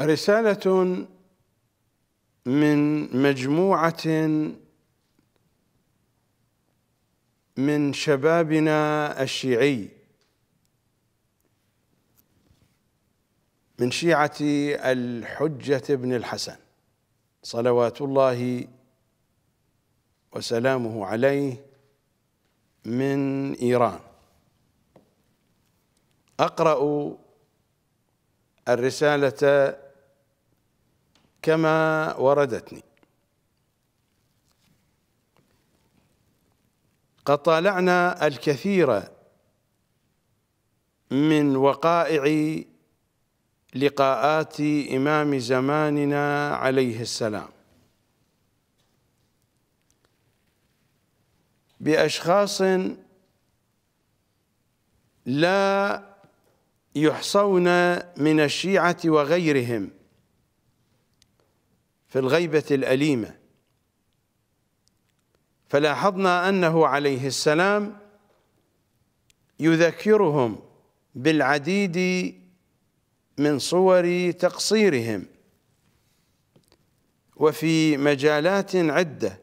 رسالة من مجموعة من شبابنا الشيعي من شيعة الحجة بن الحسن صلوات الله وسلامه عليه من إيران أقرأ الرسالة كما وردتني قد طالعنا الكثير من وقائع لقاءات إمام زماننا عليه السلام بأشخاص لا يحصون من الشيعة وغيرهم في الغيبة الأليمة فلاحظنا أنه عليه السلام يذكرهم بالعديد من صور تقصيرهم وفي مجالات عدة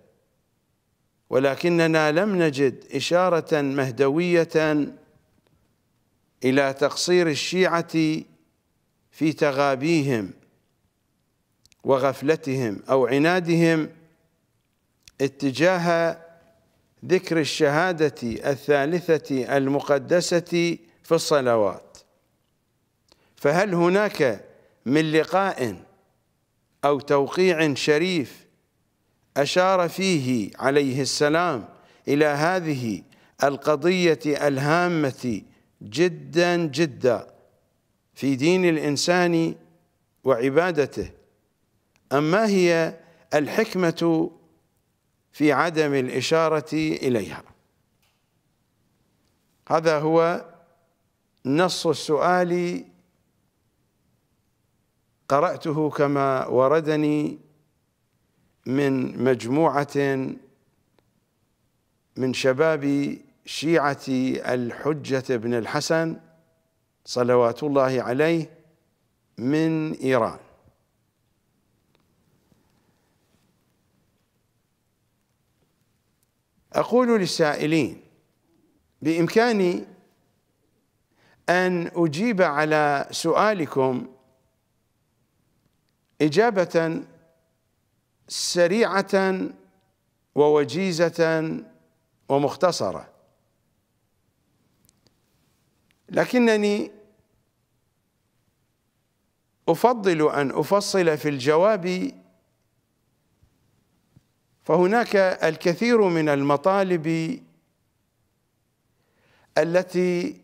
ولكننا لم نجد إشارة مهدوية إلى تقصير الشيعة في تغابيهم وغفلتهم أو عنادهم اتجاه ذكر الشهادة الثالثة المقدسة في الصلوات فهل هناك من لقاء أو توقيع شريف أشار فيه عليه السلام إلى هذه القضية الهامة جدا جدا في دين الإنسان وعبادته أم ما هي الحكمة في عدم الإشارة إليها هذا هو نص السؤال قرأته كما وردني من مجموعة من شباب شيعة الحجة بن الحسن صلوات الله عليه من إيران أقول للسائلين بإمكاني أن أجيب على سؤالكم إجابة سريعة ووجيزة ومختصرة لكنني أفضل أن أفصل في الجواب فهناك الكثير من المطالب التي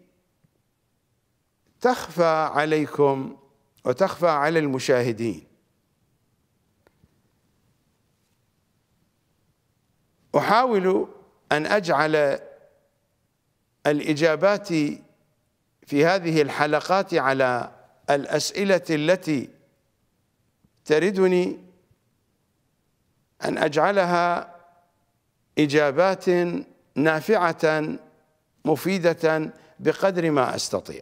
تخفى عليكم وتخفى على المشاهدين احاول ان اجعل الاجابات في هذه الحلقات على الاسئله التي تردني أن أجعلها إجابات نافعة مفيدة بقدر ما أستطيع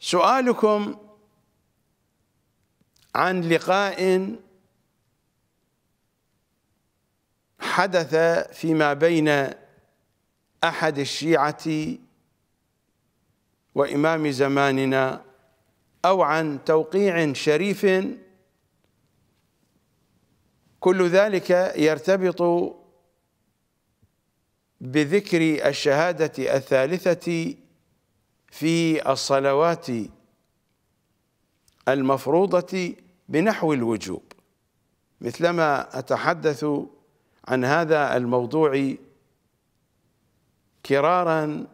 سؤالكم عن لقاء حدث فيما بين أحد الشيعة وإمام زماننا أو عن توقيع شريف كل ذلك يرتبط بذكر الشهادة الثالثة في الصلوات المفروضة بنحو الوجوب مثلما أتحدث عن هذا الموضوع كرارا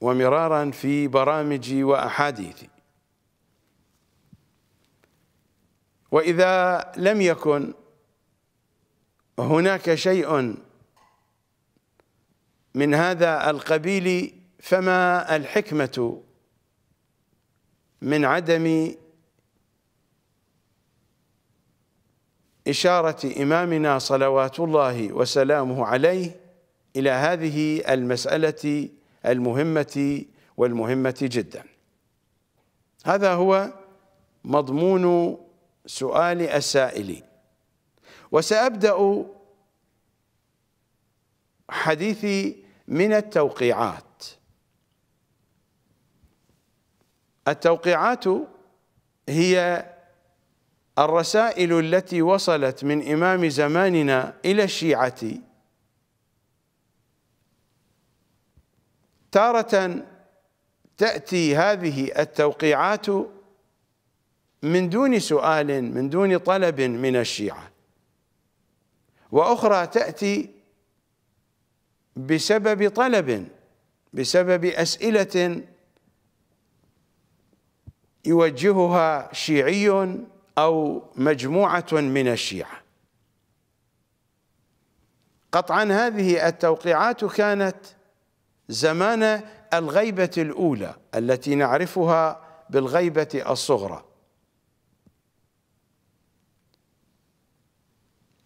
ومرارا في برامجي وأحاديثي واذا لم يكن هناك شيء من هذا القبيل فما الحكمه من عدم إشارة إمامنا صلوات الله وسلامه عليه إلى هذه المسألة المهمة والمهمة جدا هذا هو مضمون سؤال أسائلي وسأبدأ حديثي من التوقيعات التوقيعات هي الرسائل التي وصلت من إمام زماننا إلى الشيعة تارة تأتي هذه التوقيعات من دون سؤال من دون طلب من الشيعة وأخرى تأتي بسبب طلب بسبب أسئلة يوجهها شيعي أو مجموعة من الشيعة قطعا هذه التوقيعات كانت زمان الغيبة الأولى التي نعرفها بالغيبة الصغرى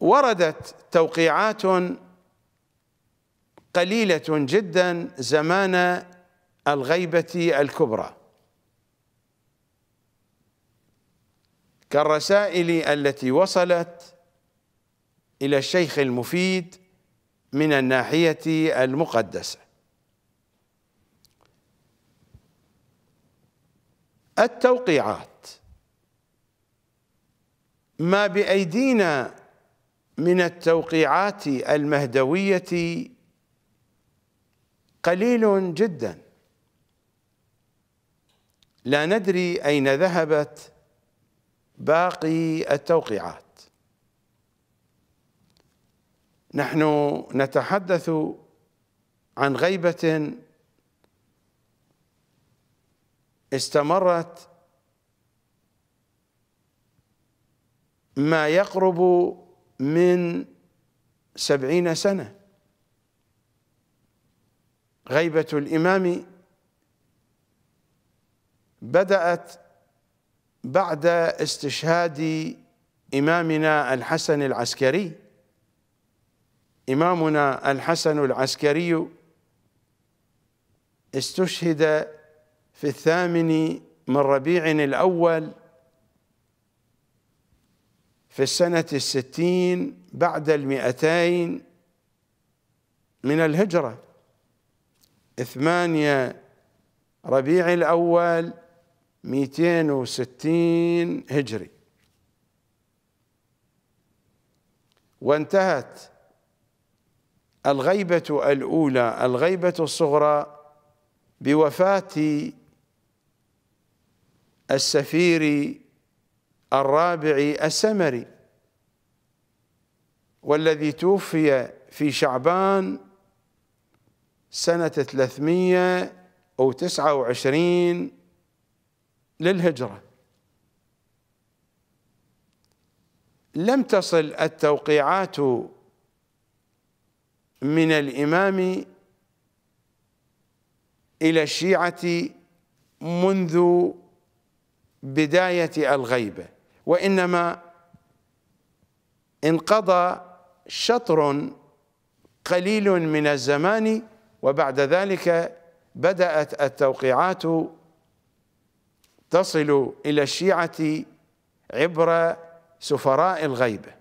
وردت توقيعات قليلة جدا زمان الغيبة الكبرى كالرسائل التي وصلت إلى الشيخ المفيد من الناحية المقدسة التوقيعات ما بأيدينا من التوقيعات المهدوية قليل جدا لا ندري أين ذهبت باقي التوقيعات نحن نتحدث عن غيبة استمرت ما يقرب من سبعين سنة غيبة الإمام بدأت بعد استشهاد إمامنا الحسن العسكري إمامنا الحسن العسكري استشهد في الثامن من ربيع الأول في السنة الستين بعد المئتين من الهجرة ثمانية ربيع الأول مئتين وستين هجري وانتهت الغيبة الأولى الغيبة الصغرى بوفاة السفير الرابع السمري والذي توفي في شعبان سنة 329 للهجرة لم تصل التوقيعات من الإمام إلى الشيعة منذ بداية الغيبة وإنما انقضى شطر قليل من الزمان وبعد ذلك بدأت التوقيعات تصل إلى الشيعة عبر سفراء الغيبة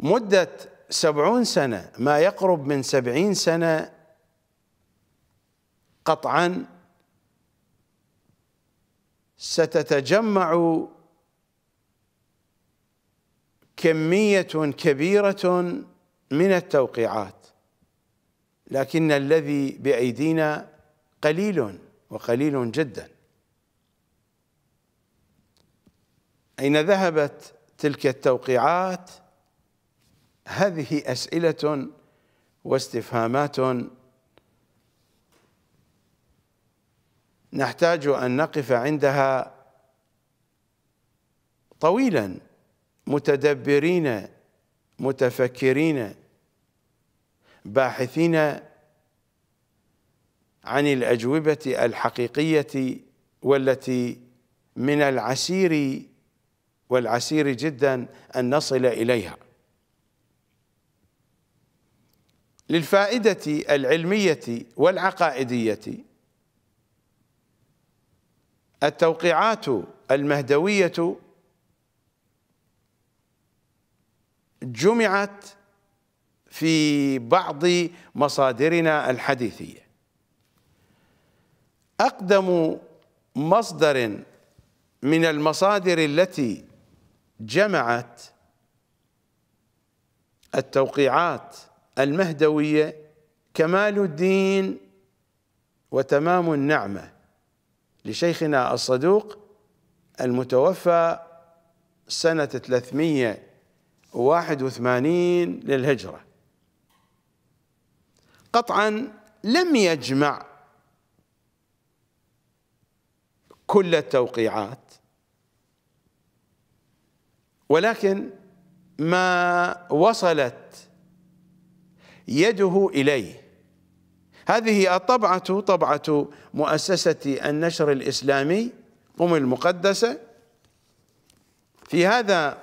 مدة سبعون سنة ما يقرب من سبعين سنة قطعا ستتجمع كميه كبيره من التوقيعات لكن الذي بايدينا قليل وقليل جدا اين ذهبت تلك التوقيعات هذه اسئله واستفهامات نحتاج أن نقف عندها طويلا متدبرين متفكرين باحثين عن الأجوبة الحقيقية والتي من العسير والعسير جدا أن نصل إليها للفائدة العلمية والعقائدية التوقيعات المهدوية جمعت في بعض مصادرنا الحديثية أقدم مصدر من المصادر التي جمعت التوقيعات المهدوية كمال الدين وتمام النعمه لشيخنا الصدوق المتوفى سنة 381 للهجرة قطعا لم يجمع كل التوقيعات ولكن ما وصلت يده إليه هذه الطبعة طبعة مؤسسة النشر الإسلامي قم المقدسة في هذا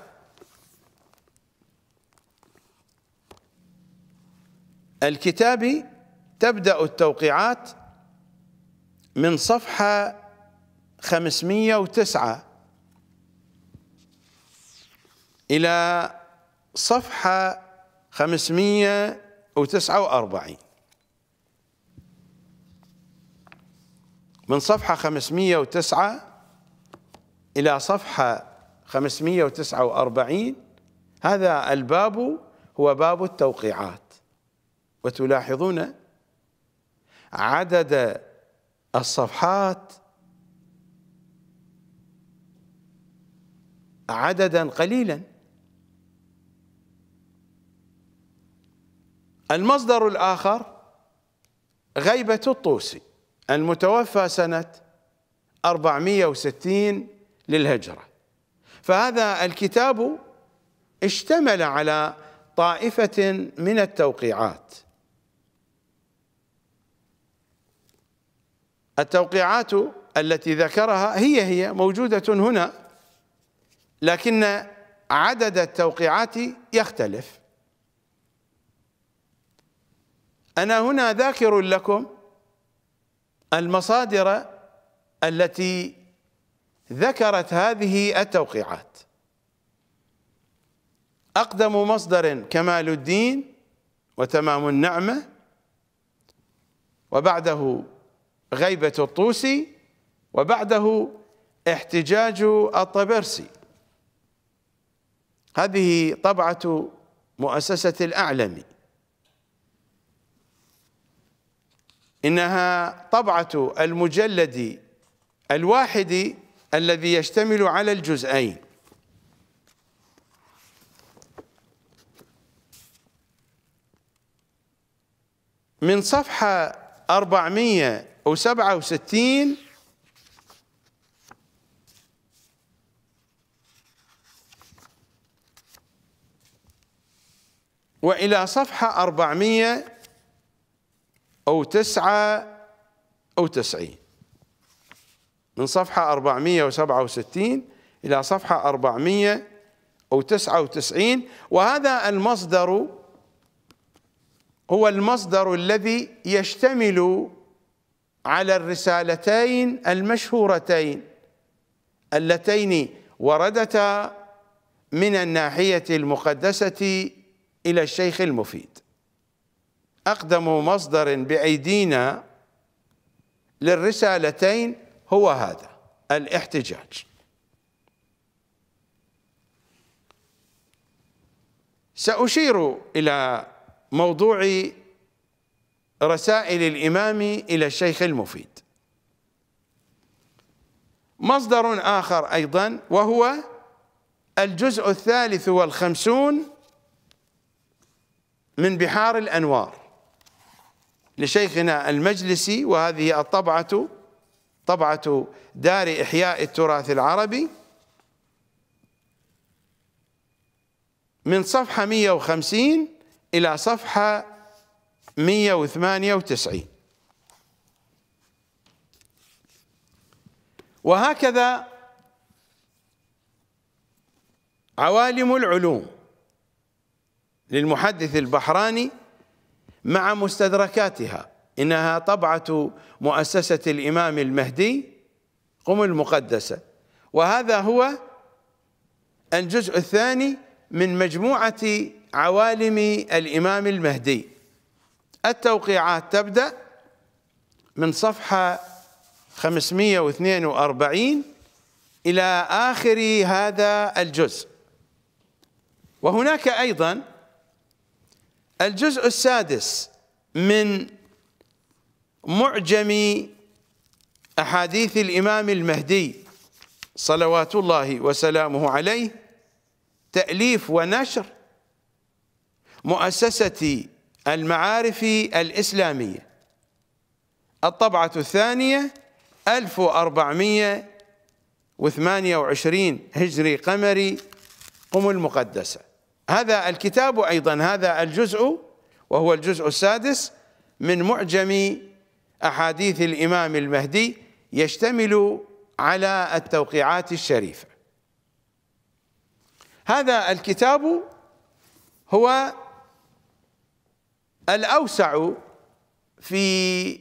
الكتاب تبدأ التوقيعات من صفحة 509 إلى صفحة 549 من صفحة 509 إلى صفحة 549 هذا الباب هو باب التوقيعات وتلاحظون عدد الصفحات عددا قليلا المصدر الآخر غيبة الطوسي المتوفى سنة 460 للهجرة فهذا الكتاب اشتمل على طائفة من التوقيعات التوقيعات التي ذكرها هي هي موجودة هنا لكن عدد التوقيعات يختلف أنا هنا ذاكر لكم المصادر التي ذكرت هذه التوقيعات أقدم مصدر كمال الدين وتمام النعمة وبعده غيبة الطوسي وبعده احتجاج الطبرسي هذه طبعة مؤسسة الأعلمي إنها طبعة المجلد الواحد الذي يشتمل على الجزئين من صفحة 467 وإلى صفحة 400 أو تسعة أو تسعين من صفحة 467 إلى صفحة 499 أو وهذا المصدر هو المصدر الذي يشتمل على الرسالتين المشهورتين اللتين وردتا من الناحية المقدسة إلى الشيخ المفيد أقدم مصدر بأيدينا للرسالتين هو هذا الاحتجاج سأشير إلى موضوع رسائل الإمام إلى الشيخ المفيد مصدر آخر أيضا وهو الجزء الثالث والخمسون من بحار الأنوار لشيخنا المجلسي وهذه الطبعة طبعة دار إحياء التراث العربي من صفحة 150 إلى صفحة 198 وهكذا عوالم العلوم للمحدث البحراني مع مستدركاتها إنها طبعة مؤسسة الإمام المهدي قم المقدسة وهذا هو الجزء الثاني من مجموعة عوالم الإمام المهدي التوقيعات تبدأ من صفحة 542 إلى آخر هذا الجزء وهناك أيضا الجزء السادس من معجم أحاديث الإمام المهدي صلوات الله وسلامه عليه تأليف ونشر مؤسسة المعارف الإسلامية الطبعة الثانية 1428 هجري قمري قم المقدسه هذا الكتاب أيضا هذا الجزء وهو الجزء السادس من معجم أحاديث الإمام المهدي يشتمل على التوقيعات الشريفة هذا الكتاب هو الأوسع في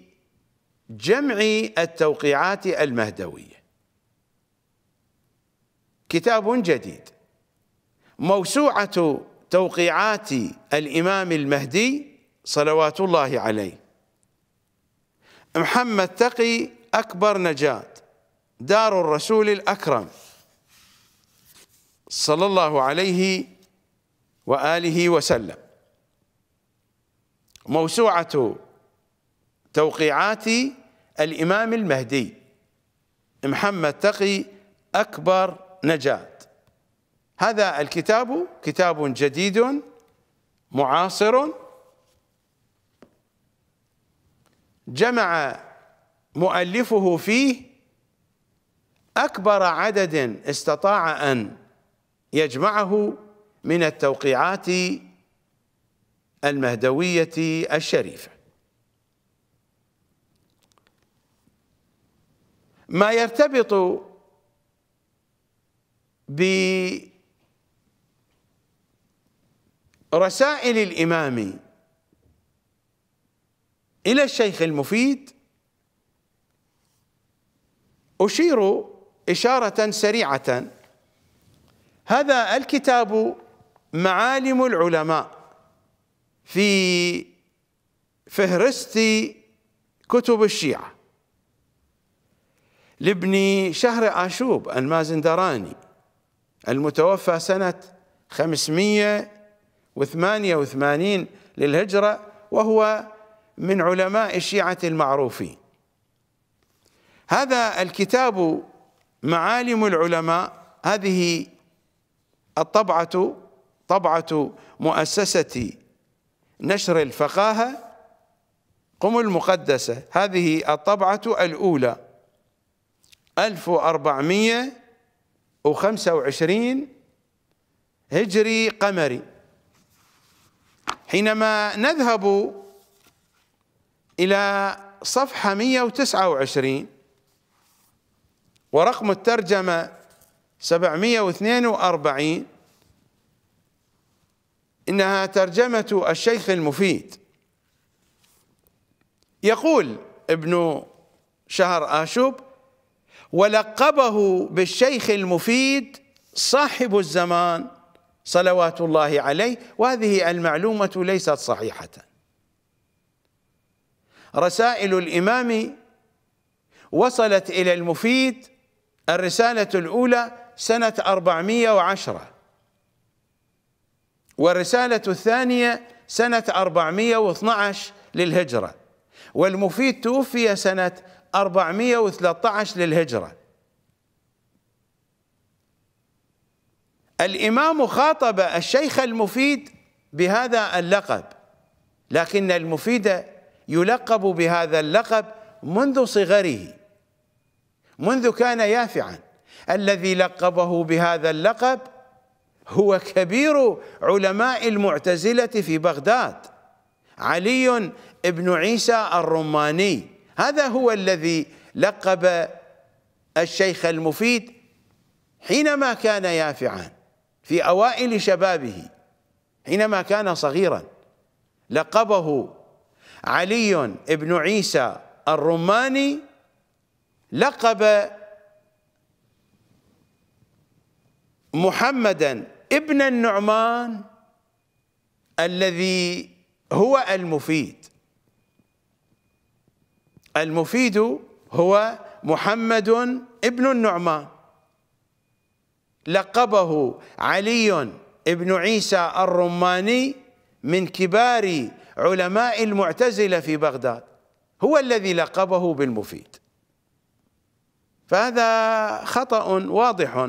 جمع التوقيعات المهدوية كتاب جديد موسوعة توقيعات الإمام المهدي صلوات الله عليه محمد تقي أكبر نجاة دار الرسول الأكرم صلى الله عليه وآله وسلم موسوعة توقيعات الإمام المهدي محمد تقي أكبر نجاة هذا الكتاب كتاب جديد معاصر جمع مؤلفه فيه اكبر عدد استطاع ان يجمعه من التوقيعات المهدويه الشريفه ما يرتبط ب رسائل الإمام إلى الشيخ المفيد أشير إشارة سريعة هذا الكتاب معالم العلماء في فهرست كتب الشيعة لابن شهر آشوب المازندراني المتوفى سنة 500 وثمانية وثمانين للهجرة وهو من علماء الشيعة المعروفين هذا الكتاب معالم العلماء هذه الطبعة طبعة مؤسسة نشر الفقاهة قم المقدسة هذه الطبعة الأولى 1425 هجري قمري حينما نذهب إلى صفحة 129 ورقم الترجمة 742 إنها ترجمة الشيخ المفيد يقول ابن شهر آشوب ولقبه بالشيخ المفيد صاحب الزمان صلوات الله عليه وهذه المعلومة ليست صحيحة رسائل الإمام وصلت إلى المفيد الرسالة الأولى سنة 410 والرسالة الثانية سنة 412 للهجرة والمفيد توفي سنة 413 للهجرة الإمام خاطب الشيخ المفيد بهذا اللقب لكن المفيد يلقب بهذا اللقب منذ صغره منذ كان يافعا الذي لقبه بهذا اللقب هو كبير علماء المعتزلة في بغداد علي بن عيسى الرماني هذا هو الذي لقب الشيخ المفيد حينما كان يافعا في أوائل شبابه حينما كان صغيرا لقبه علي بن عيسى الرماني لقب محمدا ابن النعمان الذي هو المفيد المفيد هو محمد ابن النعمان لقبه علي بن عيسى الرماني من كبار علماء المعتزلة في بغداد هو الذي لقبه بالمفيد فهذا خطأ واضح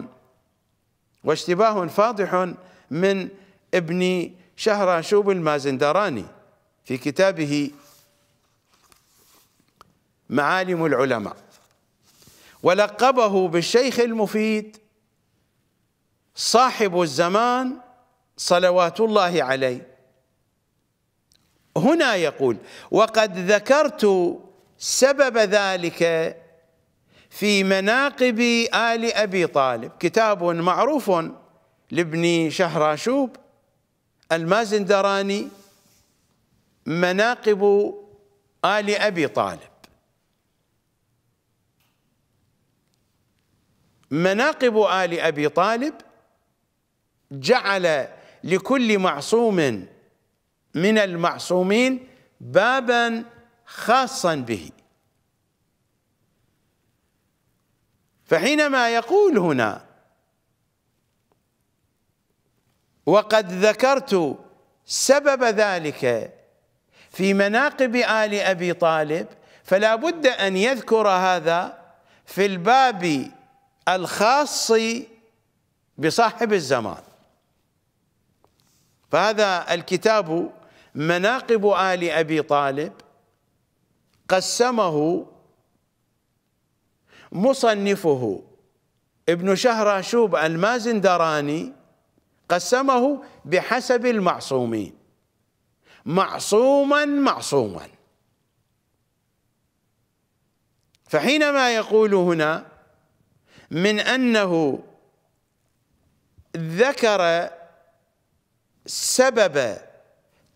واشتباه فاضح من ابن شهراشوب المازندراني في كتابه معالم العلماء ولقبه بالشيخ المفيد صاحب الزمان صلوات الله عليه هنا يقول وقد ذكرت سبب ذلك في مناقب آل أبي طالب كتاب معروف لابن شهراشوب المازندراني مناقب آل أبي طالب مناقب آل أبي طالب جعل لكل معصوم من المعصومين بابا خاصا به فحينما يقول هنا وقد ذكرت سبب ذلك في مناقب آل أبي طالب فلا بد أن يذكر هذا في الباب الخاص بصاحب الزمان فهذا الكتاب مناقب آل أبي طالب قسمه مصنفه ابن شهراشوب المازندراني قسمه بحسب المعصومين معصوما معصوما فحينما يقول هنا من أنه ذكر سبب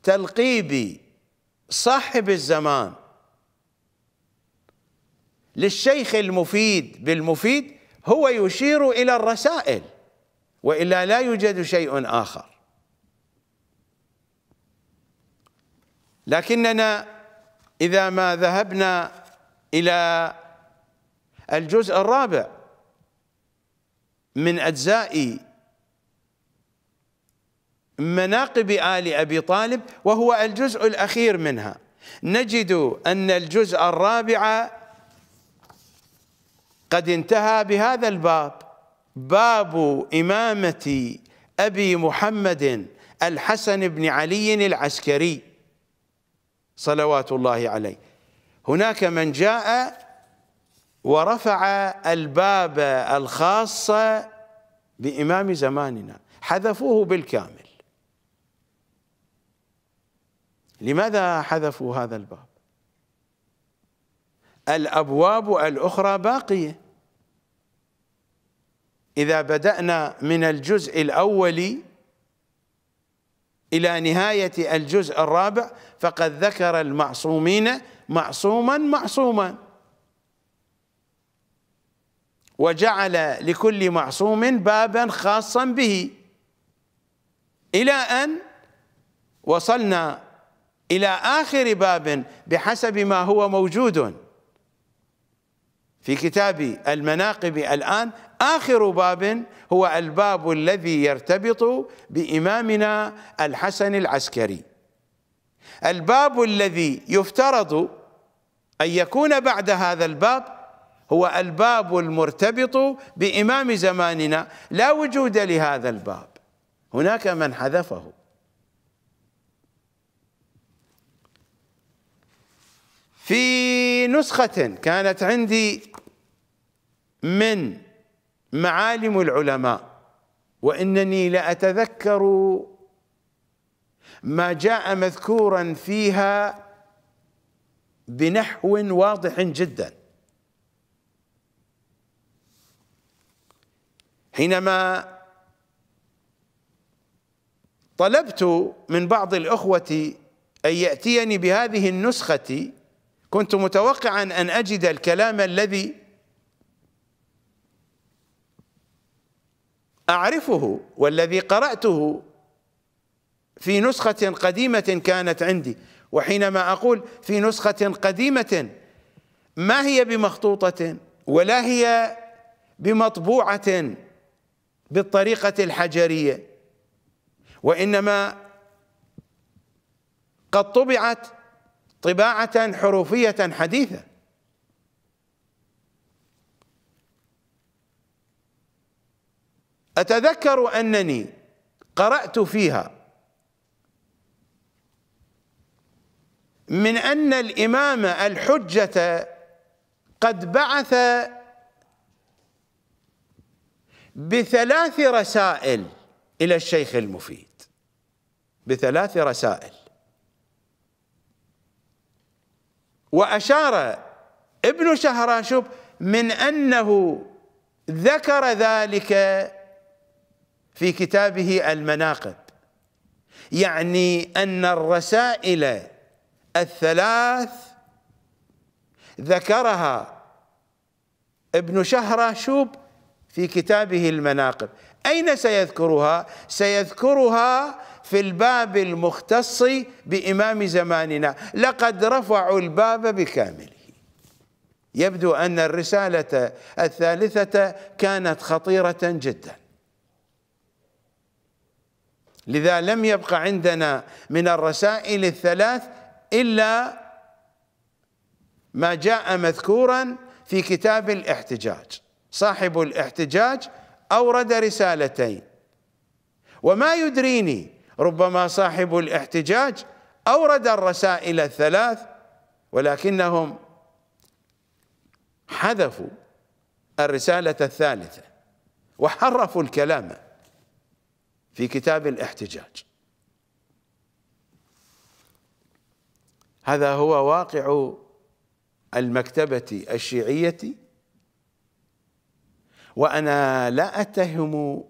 تلقيب صاحب الزمان للشيخ المفيد بالمفيد هو يشير إلى الرسائل وإلا لا يوجد شيء آخر لكننا إذا ما ذهبنا إلى الجزء الرابع من أجزاء مناقب آل أبي طالب وهو الجزء الأخير منها نجد أن الجزء الرابع قد انتهى بهذا الباب باب إمامة أبي محمد الحسن بن علي العسكري صلوات الله عليه هناك من جاء ورفع الباب الخاص بإمام زماننا حذفوه بالكامل لماذا حذفوا هذا الباب الابواب الاخرى باقيه اذا بدانا من الجزء الاول الى نهايه الجزء الرابع فقد ذكر المعصومين معصوما معصوما وجعل لكل معصوم بابا خاصا به الى ان وصلنا إلى آخر باب بحسب ما هو موجود في كتاب المناقب الآن آخر باب هو الباب الذي يرتبط بإمامنا الحسن العسكري الباب الذي يفترض أن يكون بعد هذا الباب هو الباب المرتبط بإمام زماننا لا وجود لهذا الباب هناك من حذفه في نسخة كانت عندي من معالم العلماء وإنني لأتذكر ما جاء مذكورا فيها بنحو واضح جدا حينما طلبت من بعض الأخوة أن يأتيني بهذه النسخة كنت متوقعا أن أجد الكلام الذي أعرفه والذي قرأته في نسخة قديمة كانت عندي وحينما أقول في نسخة قديمة ما هي بمخطوطة ولا هي بمطبوعة بالطريقة الحجرية وإنما قد طبعت طباعة حروفية حديثة أتذكر أنني قرأت فيها من أن الإمام الحجة قد بعث بثلاث رسائل إلى الشيخ المفيد بثلاث رسائل وأشار ابن شهراشب من أنه ذكر ذلك في كتابه المناقب يعني أن الرسائل الثلاث ذكرها ابن شهراشوب في كتابه المناقب أين سيذكرها؟ سيذكرها في الباب المختص بإمام زماننا لقد رفعوا الباب بكامله يبدو أن الرسالة الثالثة كانت خطيرة جدا لذا لم يبق عندنا من الرسائل الثلاث إلا ما جاء مذكورا في كتاب الاحتجاج صاحب الاحتجاج أورد رسالتين وما يدريني ربما صاحب الاحتجاج أورد الرسائل الثلاث ولكنهم حذفوا الرسالة الثالثة وحرفوا الكلام في كتاب الاحتجاج هذا هو واقع المكتبة الشيعية وأنا لا أتهم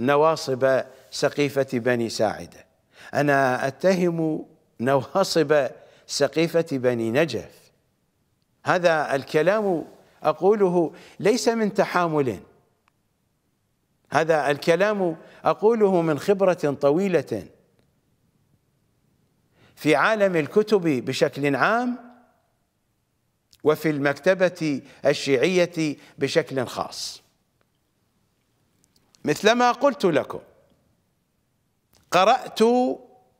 نواصب سقيفة بني ساعدة أنا أتهم نواصب سقيفة بني نجف هذا الكلام أقوله ليس من تحامل هذا الكلام أقوله من خبرة طويلة في عالم الكتب بشكل عام وفي المكتبة الشيعية بشكل خاص مثلما قلت لكم قرأت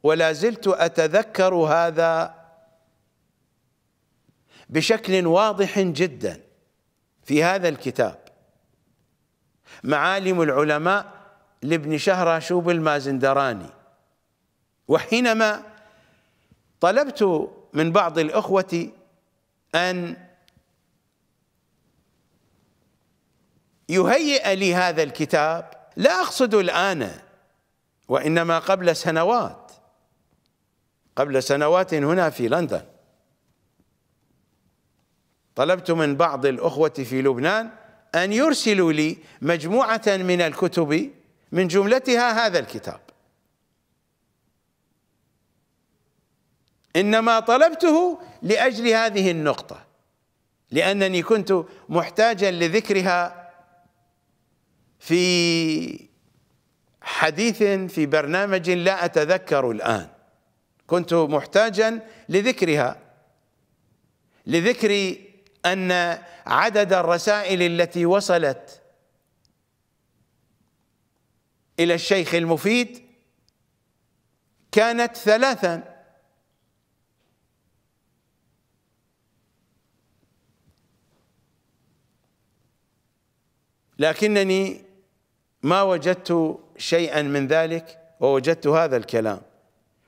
ولا زلت أتذكر هذا بشكل واضح جدا في هذا الكتاب معالم العلماء لابن شهراشوب المازندراني وحينما طلبت من بعض الأخوة أن يهيئ لي هذا الكتاب لا أقصد الآن وإنما قبل سنوات قبل سنوات هنا في لندن طلبت من بعض الأخوة في لبنان أن يرسلوا لي مجموعة من الكتب من جملتها هذا الكتاب إنما طلبته لأجل هذه النقطة لأنني كنت محتاجا لذكرها في حديث في برنامج لا أتذكر الآن كنت محتاجا لذكرها لذكر أن عدد الرسائل التي وصلت إلى الشيخ المفيد كانت ثلاثا لكنني ما وجدت شيئا من ذلك ووجدت هذا الكلام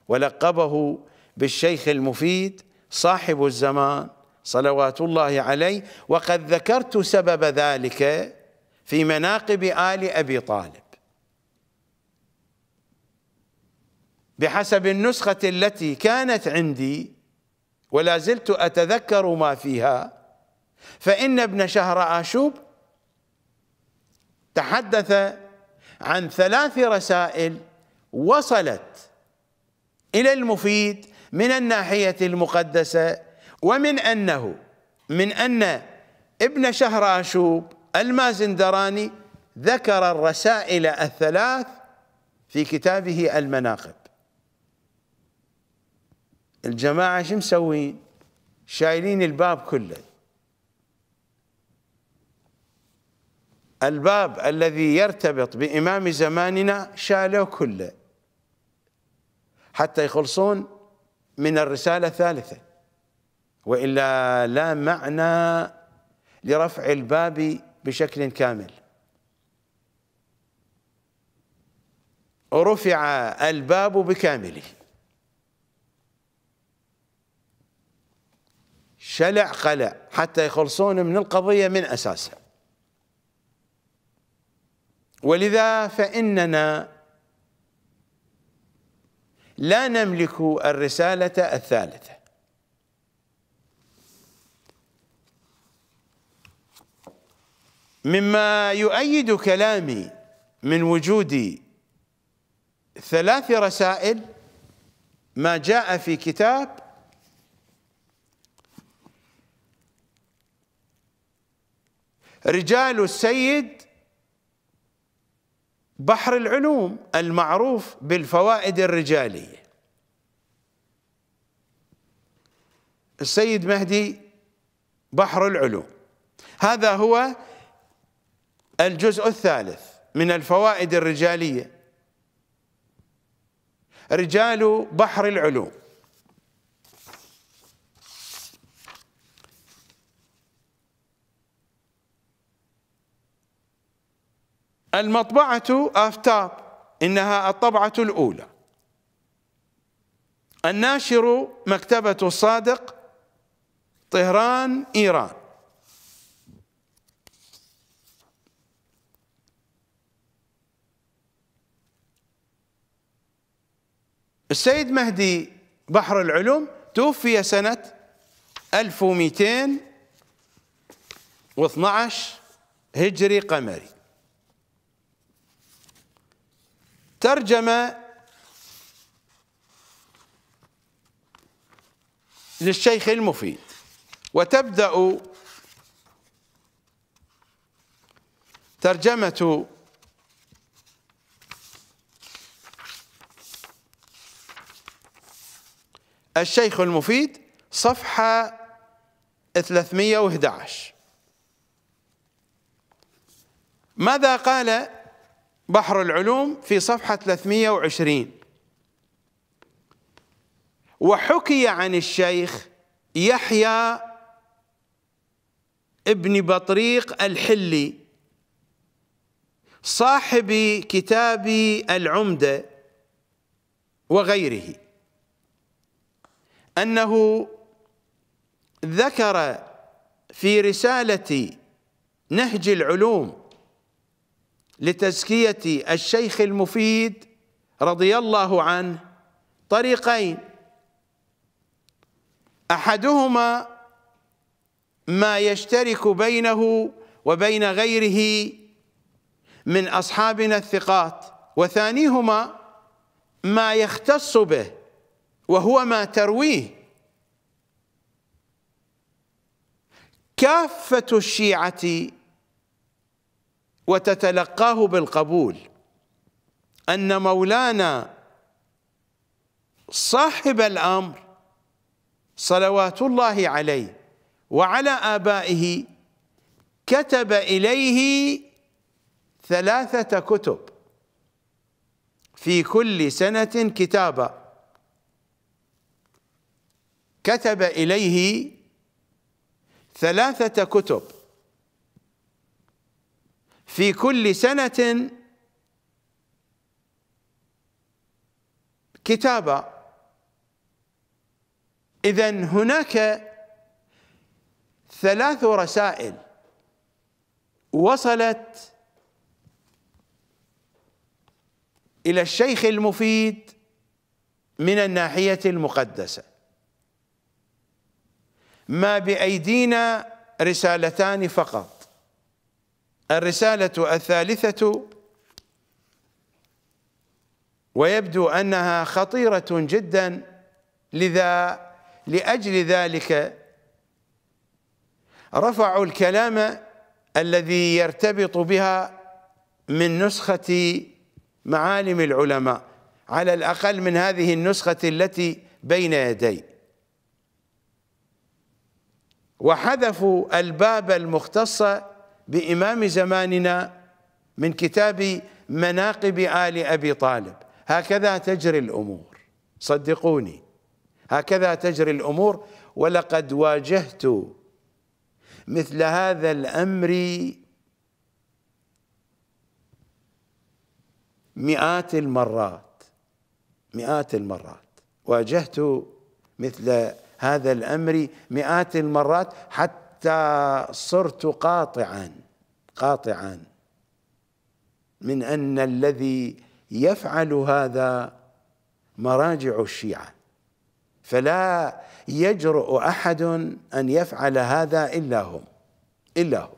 ولقبه بالشيخ المفيد صاحب الزمان صلوات الله عليه وقد ذكرت سبب ذلك في مناقب آل أبي طالب بحسب النسخة التي كانت عندي ولا زلت أتذكر ما فيها فإن ابن شهر آشوب تحدث عن ثلاث رسائل وصلت إلى المفيد من الناحية المقدسة ومن أنه من أن ابن شهر اشوب المازندراني ذكر الرسائل الثلاث في كتابه المناقب الجماعة شو مسوين شايلين الباب كله الباب الذي يرتبط بإمام زماننا شالوه كله حتى يخلصون من الرسالة الثالثة وإلا لا معنى لرفع الباب بشكل كامل رفع الباب بكامله شلع قلع حتى يخلصون من القضية من أساسها ولذا فإننا لا نملك الرسالة الثالثة مما يؤيد كلامي من وجود ثلاث رسائل ما جاء في كتاب رجال السيد بحر العلوم المعروف بالفوائد الرجالية السيد مهدي بحر العلوم هذا هو الجزء الثالث من الفوائد الرجالية رجال بحر العلوم المطبعة آفتاب إنها الطبعة الأولى الناشر مكتبة الصادق طهران إيران السيد مهدي بحر العلوم توفي سنة 1212 هجري قمري ترجمة للشيخ المفيد وتبدأ ترجمة الشيخ المفيد صفحة 311 ماذا قال بحر العلوم في صفحة 320 وحكي عن الشيخ يحيى ابن بطريق الحلي صاحب كتاب العمدة وغيره أنه ذكر في رسالة نهج العلوم لتزكية الشيخ المفيد رضي الله عنه طريقين أحدهما ما يشترك بينه وبين غيره من أصحابنا الثقات وثانيهما ما يختص به وهو ما ترويه كافة الشيعة وتتلقاه بالقبول ان مولانا صاحب الامر صلوات الله عليه وعلى ابائه كتب اليه ثلاثه كتب في كل سنه كتابا كتب اليه ثلاثه كتب في كل سنة كتابا إذا هناك ثلاث رسائل وصلت إلى الشيخ المفيد من الناحية المقدسة ما بأيدينا رسالتان فقط الرسالة الثالثة ويبدو أنها خطيرة جدا لذا لأجل ذلك رفعوا الكلام الذي يرتبط بها من نسخة معالم العلماء على الأقل من هذه النسخة التي بين يدي وحذفوا الباب المختص بإمام زماننا من كتاب مناقب آل أبي طالب هكذا تجري الأمور صدقوني هكذا تجري الأمور ولقد واجهت مثل هذا الأمر مئات المرات مئات المرات واجهت مثل هذا الأمر مئات المرات حتى حتى صرت قاطعا قاطعا من ان الذي يفعل هذا مراجع الشيعه فلا يجرؤ احد ان يفعل هذا الا هم الا هم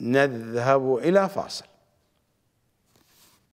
نذهب الى فاصل